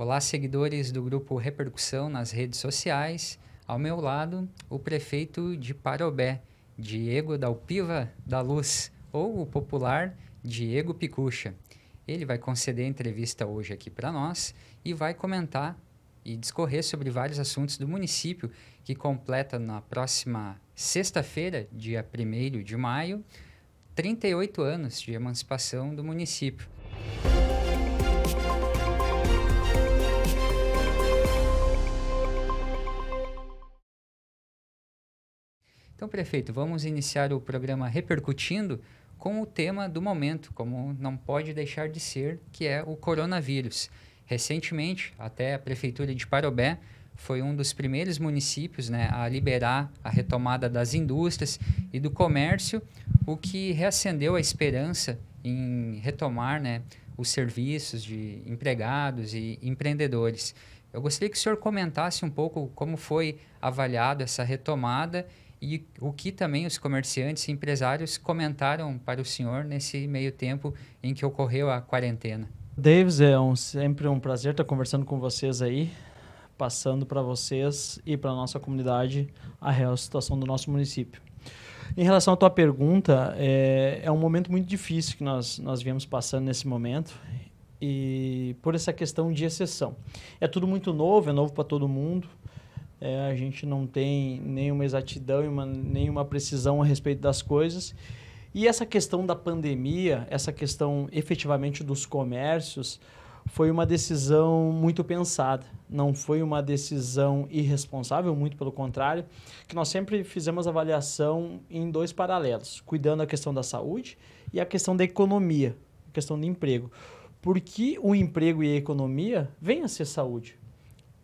Olá, seguidores do grupo Repercussão nas redes sociais. Ao meu lado, o prefeito de Parobé, Diego Dalpiva da Luz, ou o popular Diego Picucha. Ele vai conceder entrevista hoje aqui para nós e vai comentar e discorrer sobre vários assuntos do município que completa na próxima sexta-feira, dia 1 de maio, 38 anos de emancipação do município. Então, prefeito, vamos iniciar o programa Repercutindo com o tema do momento, como não pode deixar de ser, que é o coronavírus. Recentemente, até a prefeitura de Parobé foi um dos primeiros municípios né, a liberar a retomada das indústrias e do comércio, o que reacendeu a esperança em retomar né, os serviços de empregados e empreendedores. Eu gostaria que o senhor comentasse um pouco como foi avaliado essa retomada e o que também os comerciantes e empresários comentaram para o senhor nesse meio tempo em que ocorreu a quarentena? Davis, é um, sempre um prazer estar conversando com vocês aí, passando para vocês e para a nossa comunidade a real situação do nosso município. Em relação à tua pergunta, é, é um momento muito difícil que nós, nós viemos passando nesse momento e por essa questão de exceção. É tudo muito novo, é novo para todo mundo, é, a gente não tem nenhuma exatidão e uma, nenhuma precisão a respeito das coisas. E essa questão da pandemia, essa questão efetivamente dos comércios, foi uma decisão muito pensada, não foi uma decisão irresponsável, muito pelo contrário, que nós sempre fizemos avaliação em dois paralelos, cuidando da questão da saúde e a questão da economia, a questão do emprego. Porque o emprego e a economia vêm a ser saúde.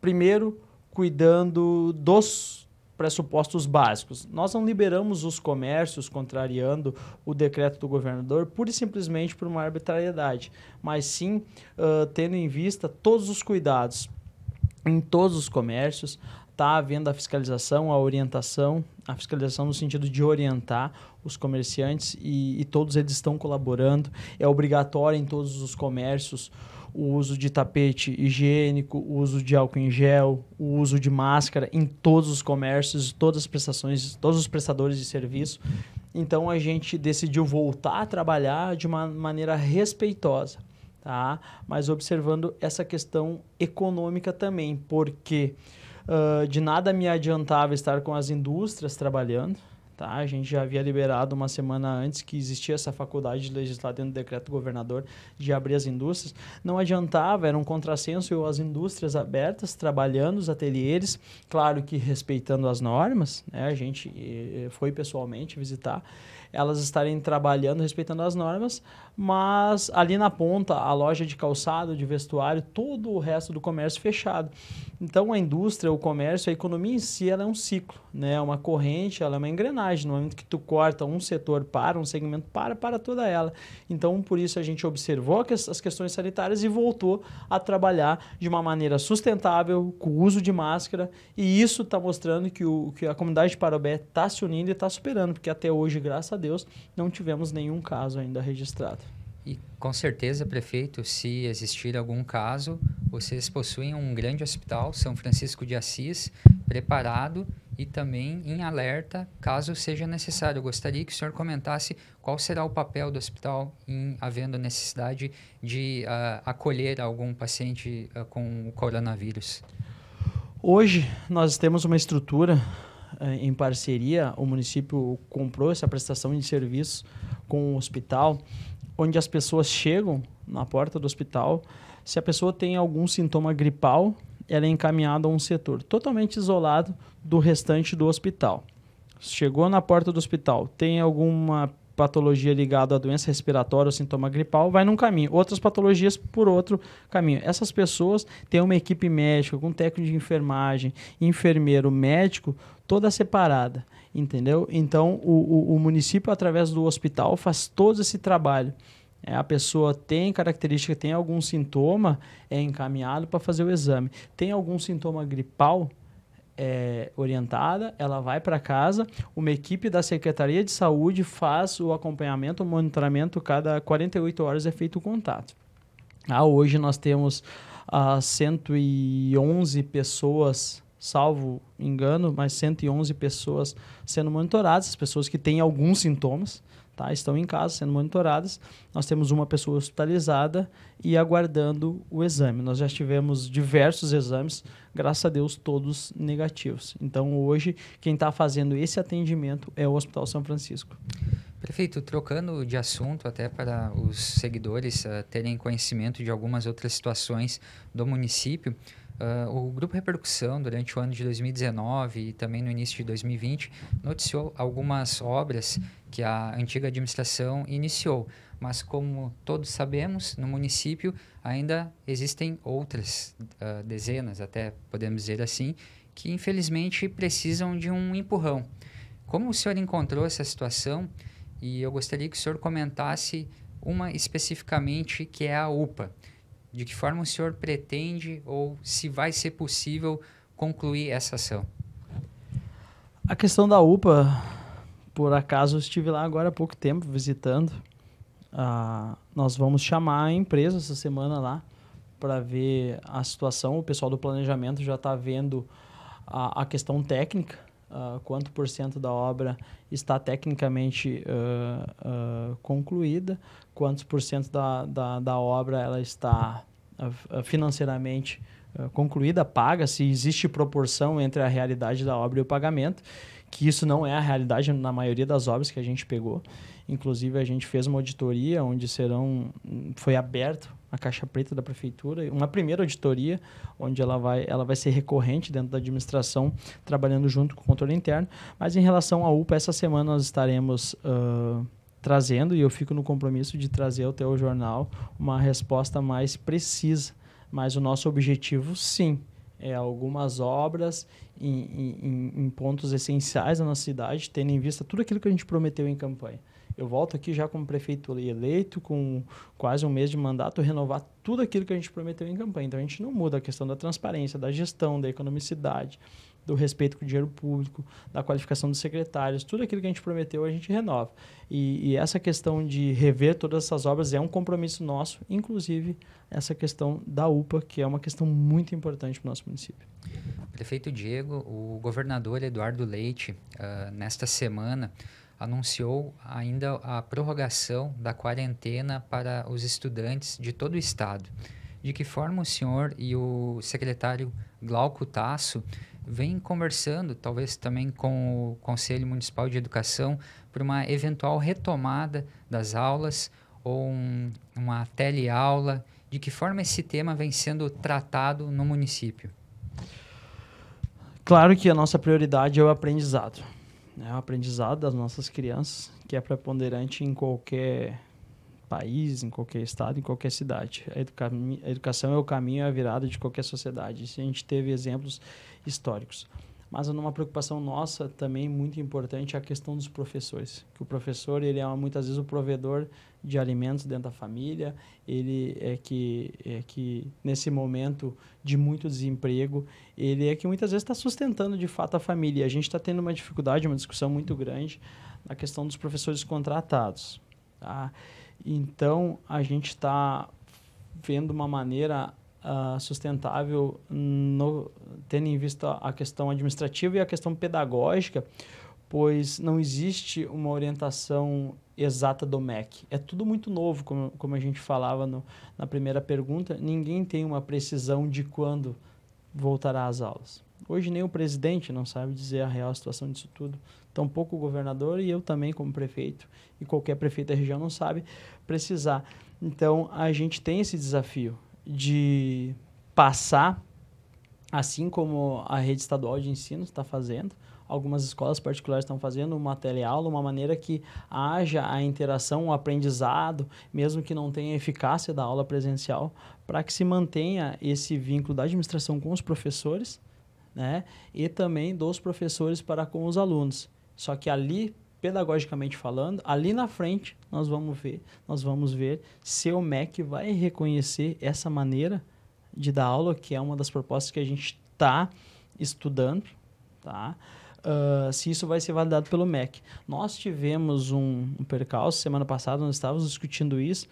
Primeiro, cuidando dos pressupostos básicos. Nós não liberamos os comércios contrariando o decreto do governador pura e simplesmente por uma arbitrariedade, mas sim uh, tendo em vista todos os cuidados em todos os comércios, está havendo a fiscalização, a orientação, a fiscalização no sentido de orientar os comerciantes e, e todos eles estão colaborando. É obrigatório em todos os comércios o uso de tapete higiênico, o uso de álcool em gel, o uso de máscara em todos os comércios, todas as prestações, todos os prestadores de serviço. Então a gente decidiu voltar a trabalhar de uma maneira respeitosa, tá? Mas observando essa questão econômica também, porque uh, de nada me adiantava estar com as indústrias trabalhando, Tá? A gente já havia liberado uma semana antes que existia essa faculdade de legislar dentro do decreto governador de abrir as indústrias. Não adiantava, era um contrassenso eu as indústrias abertas, trabalhando os ateliês, claro que respeitando as normas, né? a gente eh, eh, foi pessoalmente visitar, elas estarem trabalhando, respeitando as normas, mas ali na ponta, a loja de calçado, de vestuário, todo o resto do comércio fechado. Então a indústria, o comércio, a economia em si, ela é um ciclo, né? é uma corrente, ela é uma engrenagem engrenagem. No momento que tu corta um setor para, um segmento para, para toda ela. Então, por isso a gente observou as questões sanitárias e voltou a trabalhar de uma maneira sustentável, com o uso de máscara. E isso está mostrando que, o, que a comunidade de Parobé está se unindo e está superando, porque até hoje, graças a Deus, não tivemos nenhum caso ainda registrado. E com certeza, prefeito, se existir algum caso, vocês possuem um grande hospital, São Francisco de Assis, preparado e também em alerta caso seja necessário. Eu gostaria que o senhor comentasse qual será o papel do hospital em havendo necessidade de uh, acolher algum paciente uh, com o coronavírus. Hoje nós temos uma estrutura eh, em parceria, o município comprou essa prestação de serviço com o hospital, onde as pessoas chegam na porta do hospital. Se a pessoa tem algum sintoma gripal, ela é encaminhada a um setor totalmente isolado do restante do hospital. Chegou na porta do hospital, tem alguma patologia ligada à doença respiratória ou sintoma gripal, vai num caminho. Outras patologias por outro caminho. Essas pessoas têm uma equipe médica, com técnico de enfermagem, enfermeiro, médico, toda separada, entendeu? Então, o, o, o município, através do hospital, faz todo esse trabalho. É, a pessoa tem característica, tem algum sintoma, é encaminhado para fazer o exame. Tem algum sintoma gripal, é, orientada, ela vai para casa, uma equipe da Secretaria de Saúde faz o acompanhamento, o monitoramento, cada 48 horas é feito o contato. Ah, hoje nós temos ah, 111 pessoas, salvo engano, mas 111 pessoas sendo monitoradas, pessoas que têm alguns sintomas, tá? estão em casa sendo monitoradas. Nós temos uma pessoa hospitalizada e aguardando o exame. Nós já tivemos diversos exames, graças a Deus, todos negativos. Então, hoje, quem está fazendo esse atendimento é o Hospital São Francisco. Prefeito, trocando de assunto até para os seguidores uh, terem conhecimento de algumas outras situações do município, Uh, o Grupo Repercussão, durante o ano de 2019 e também no início de 2020, noticiou algumas obras que a antiga administração iniciou. Mas, como todos sabemos, no município ainda existem outras uh, dezenas, até podemos dizer assim, que infelizmente precisam de um empurrão. Como o senhor encontrou essa situação? E eu gostaria que o senhor comentasse uma especificamente que é a UPA. De que forma o senhor pretende ou se vai ser possível concluir essa ação? A questão da UPA, por acaso estive lá agora há pouco tempo visitando. Ah, nós vamos chamar a empresa essa semana lá para ver a situação. O pessoal do planejamento já está vendo a, a questão técnica ah, quanto por cento da obra está tecnicamente uh, uh, concluída, quantos por cento da, da, da obra ela está financeiramente concluída, paga, se existe proporção entre a realidade da obra e o pagamento, que isso não é a realidade na maioria das obras que a gente pegou. Inclusive, a gente fez uma auditoria onde serão, hum, foi aberto a caixa preta da prefeitura, uma primeira auditoria, onde ela vai, ela vai ser recorrente dentro da administração, trabalhando junto com o controle interno. Mas em relação à UPA, essa semana nós estaremos uh, trazendo, e eu fico no compromisso de trazer ao teu jornal uma resposta mais precisa. Mas o nosso objetivo, sim, é algumas obras em, em, em pontos essenciais da nossa cidade, tendo em vista tudo aquilo que a gente prometeu em campanha. Eu volto aqui já como prefeito eleito, com quase um mês de mandato, renovar tudo aquilo que a gente prometeu em campanha. Então a gente não muda a questão da transparência, da gestão, da economicidade, do respeito com o dinheiro público, da qualificação dos secretários, tudo aquilo que a gente prometeu a gente renova. E, e essa questão de rever todas essas obras é um compromisso nosso, inclusive essa questão da UPA, que é uma questão muito importante para o nosso município. Prefeito Diego, o governador Eduardo Leite, uh, nesta semana, anunciou ainda a prorrogação da quarentena para os estudantes de todo o estado. De que forma o senhor e o secretário Glauco Tasso vêm conversando, talvez também com o Conselho Municipal de Educação, para uma eventual retomada das aulas ou um, uma teleaula? De que forma esse tema vem sendo tratado no município? Claro que a nossa prioridade é o aprendizado. É o aprendizado das nossas crianças que é preponderante em qualquer país, em qualquer estado, em qualquer cidade. A, educa a educação é o caminho, é a virada de qualquer sociedade. Isso a gente teve exemplos históricos. Mas numa preocupação nossa também muito importante é a questão dos professores, que o professor ele é muitas vezes o provedor de alimentos dentro da família, ele é que é que nesse momento de muito desemprego, ele é que muitas vezes está sustentando de fato a família. E a gente está tendo uma dificuldade, uma discussão muito grande na questão dos professores contratados, tá? Então a gente está vendo uma maneira ah, sustentável, no, tendo em vista a questão administrativa e a questão pedagógica, pois não existe uma orientação exata do MEC. É tudo muito novo, como, como a gente falava no, na primeira pergunta, ninguém tem uma precisão de quando voltará às aulas. Hoje nem o presidente não sabe dizer a real situação disso tudo, tampouco o governador e eu também como prefeito, e qualquer prefeito da região não sabe precisar. Então a gente tem esse desafio de passar, assim como a rede estadual de ensino está fazendo, algumas escolas particulares estão fazendo uma teleaula, uma maneira que haja a interação, o aprendizado, mesmo que não tenha eficácia da aula presencial, para que se mantenha esse vínculo da administração com os professores, né, e também dos professores para com os alunos. Só que ali pedagogicamente falando, ali na frente nós vamos ver, nós vamos ver se o MEC vai reconhecer essa maneira de dar aula, que é uma das propostas que a gente está estudando, tá? Uh, se isso vai ser validado pelo MEC. Nós tivemos um, um percalço semana passada, nós estávamos discutindo isso,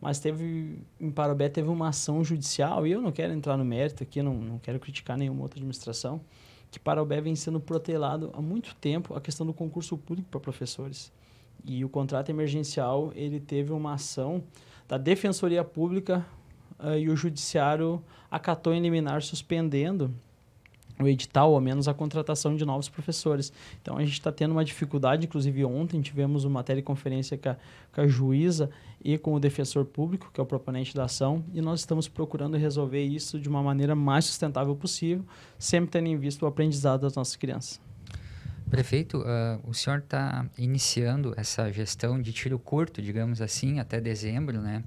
mas teve em Parobé teve uma ação judicial e eu não quero entrar no mérito aqui, não, não quero criticar nenhuma outra administração, que Parobé vem sendo protelado há muito tempo a questão do concurso público para professores. E o contrato emergencial, ele teve uma ação da Defensoria Pública uh, e o Judiciário acatou em liminar suspendendo o edital, ou menos a contratação de novos professores. Então a gente está tendo uma dificuldade, inclusive ontem tivemos uma teleconferência com a, com a juíza e com o defensor público, que é o proponente da ação, e nós estamos procurando resolver isso de uma maneira mais sustentável possível, sempre tendo em vista o aprendizado das nossas crianças. Prefeito, uh, o senhor está iniciando essa gestão de tiro curto, digamos assim, até dezembro, né?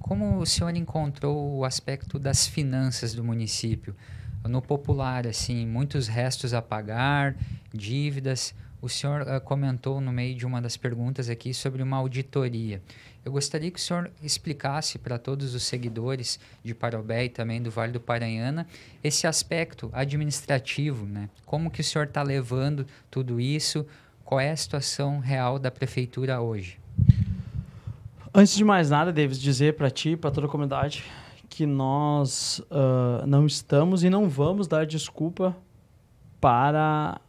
Como o senhor encontrou o aspecto das finanças do município? no popular, assim, muitos restos a pagar, dívidas. O senhor uh, comentou no meio de uma das perguntas aqui sobre uma auditoria. Eu gostaria que o senhor explicasse para todos os seguidores de Parobé e também do Vale do Paranhana esse aspecto administrativo, né? Como que o senhor está levando tudo isso? Qual é a situação real da prefeitura hoje? Antes de mais nada, devo dizer para ti, para toda a comunidade, que nós uh, não estamos e não vamos dar desculpa para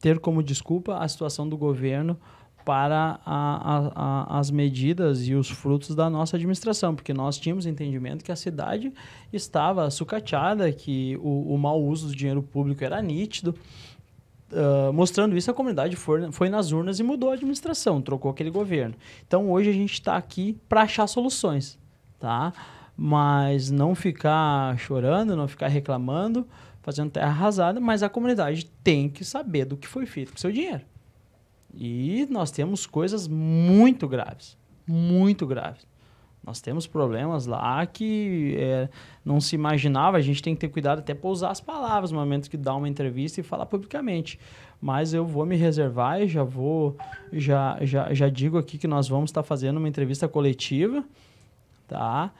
ter como desculpa a situação do governo para a, a, a, as medidas e os frutos da nossa administração, porque nós tínhamos entendimento que a cidade estava sucateada, que o, o mau uso do dinheiro público era nítido. Uh, mostrando isso, a comunidade foi, foi nas urnas e mudou a administração, trocou aquele governo. Então, hoje a gente está aqui para achar soluções, tá? mas não ficar chorando, não ficar reclamando, fazendo terra arrasada, mas a comunidade tem que saber do que foi feito com o seu dinheiro. E nós temos coisas muito graves, muito graves. Nós temos problemas lá que é, não se imaginava. A gente tem que ter cuidado até para usar as palavras no momento que dá uma entrevista e falar publicamente. Mas eu vou me reservar e já vou, já, já, já digo aqui que nós vamos estar tá fazendo uma entrevista coletiva, tá?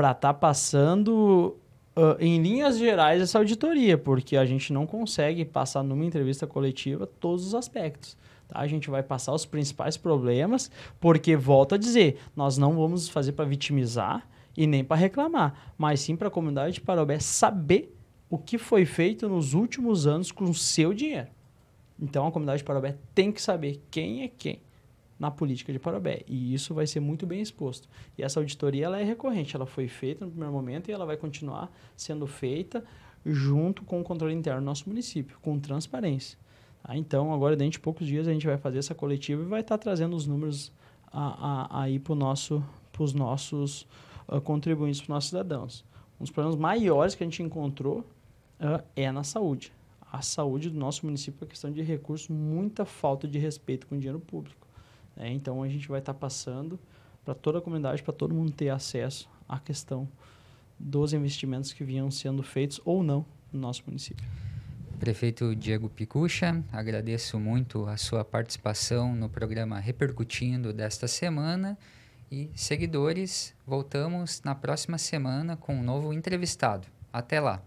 para estar tá passando uh, em linhas gerais essa auditoria, porque a gente não consegue passar numa entrevista coletiva todos os aspectos. Tá? A gente vai passar os principais problemas, porque, volto a dizer, nós não vamos fazer para vitimizar e nem para reclamar, mas sim para a comunidade de Parobé saber o que foi feito nos últimos anos com o seu dinheiro. Então a comunidade de Parobé tem que saber quem é quem na política de Parobé. E isso vai ser muito bem exposto. E essa auditoria ela é recorrente, ela foi feita no primeiro momento e ela vai continuar sendo feita junto com o controle interno do nosso município, com transparência. Tá? Então, agora, dentro de poucos dias, a gente vai fazer essa coletiva e vai estar tá trazendo os números aí para nosso, os nossos uh, contribuintes, para os nossos cidadãos. Um dos problemas maiores que a gente encontrou uh, é na saúde. A saúde do nosso município é questão de recursos, muita falta de respeito com o dinheiro público. É, então a gente vai estar tá passando para toda a comunidade, para todo mundo ter acesso à questão dos investimentos que vinham sendo feitos ou não no nosso município. Prefeito Diego Picucha, agradeço muito a sua participação no programa Repercutindo desta semana. E, seguidores, voltamos na próxima semana com um novo entrevistado. Até lá!